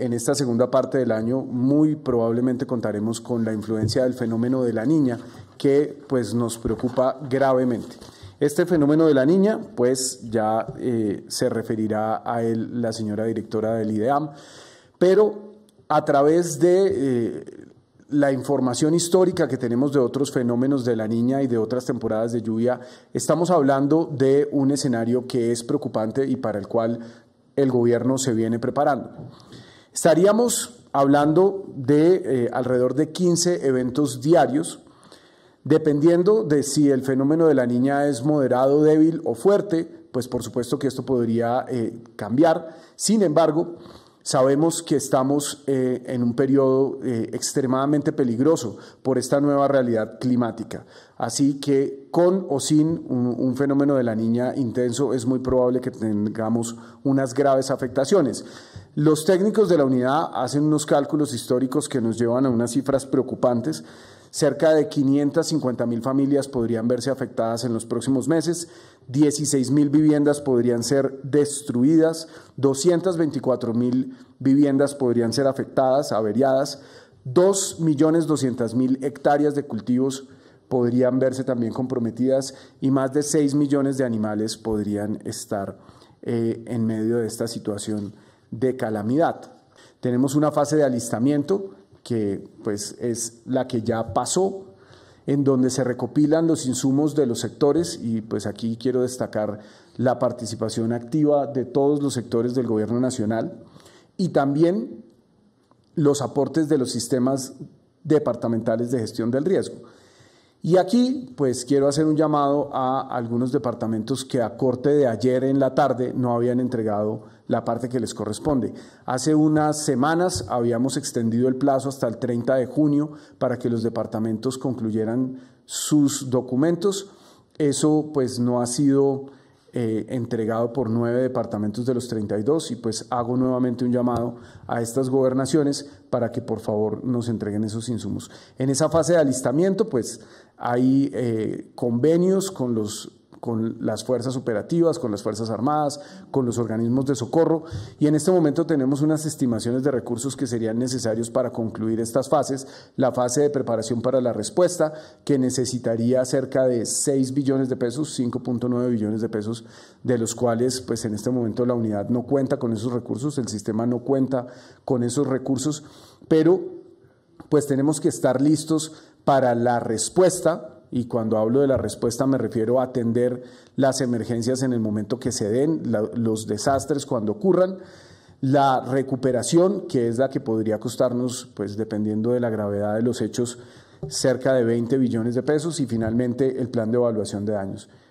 En esta segunda parte del año muy probablemente contaremos con la influencia del fenómeno de la niña que pues nos preocupa gravemente. Este fenómeno de la niña, pues ya eh, se referirá a él la señora directora del IDEAM, pero a través de eh, la información histórica que tenemos de otros fenómenos de la niña y de otras temporadas de lluvia, estamos hablando de un escenario que es preocupante y para el cual el gobierno se viene preparando. Estaríamos hablando de eh, alrededor de 15 eventos diarios, dependiendo de si el fenómeno de la niña es moderado, débil o fuerte, pues por supuesto que esto podría eh, cambiar. Sin embargo, Sabemos que estamos eh, en un periodo eh, extremadamente peligroso por esta nueva realidad climática. Así que con o sin un, fenómeno de la niña intenso es muy probable que tengamos unas graves afectaciones. Los técnicos de la unidad hacen unos cálculos históricos que nos llevan a unas cifras preocupantes. Cerca de 550 mil familias podrían verse afectadas en los próximos meses, 16 mil viviendas podrían ser destruidas, 224 mil viviendas podrían ser afectadas, averiadas, millones mil hectáreas de cultivos podrían verse también comprometidas y más de 6 millones de animales podrían estar eh, en medio de esta situación de calamidad. Tenemos una fase de alistamiento que pues, es la que ya pasó, en donde se recopilan los insumos de los sectores y pues aquí quiero destacar la participación activa de todos los sectores del gobierno nacional y también los aportes de los sistemas departamentales de gestión del riesgo. Y aquí, pues quiero hacer un llamado a algunos departamentos que a corte de ayer en la tarde no habían entregado la parte que les corresponde. Hace unas semanas habíamos extendido el plazo hasta el 30 de junio para que los departamentos concluyeran sus documentos. Eso pues no ha sido eh, entregado por nueve departamentos de los 32 y pues hago nuevamente un llamado a estas gobernaciones para que por favor nos entreguen esos insumos. En esa fase de alistamiento pues hay eh, convenios con los con las fuerzas operativas, con las fuerzas armadas, con los organismos de socorro y en este momento tenemos unas estimaciones de recursos que serían necesarios para concluir estas fases, la fase de preparación para la respuesta que necesitaría cerca de 6 billones de pesos, 5.9 billones de pesos, de los cuales pues en este momento la unidad no cuenta con esos recursos, el sistema no cuenta con esos recursos, pero pues tenemos que estar listos para la respuesta y cuando hablo de la respuesta me refiero a atender las emergencias en el momento que se den, los desastres cuando ocurran, la recuperación, que es la que podría costarnos, pues dependiendo de la gravedad de los hechos, cerca de 20 billones de pesos y finalmente el plan de evaluación de daños.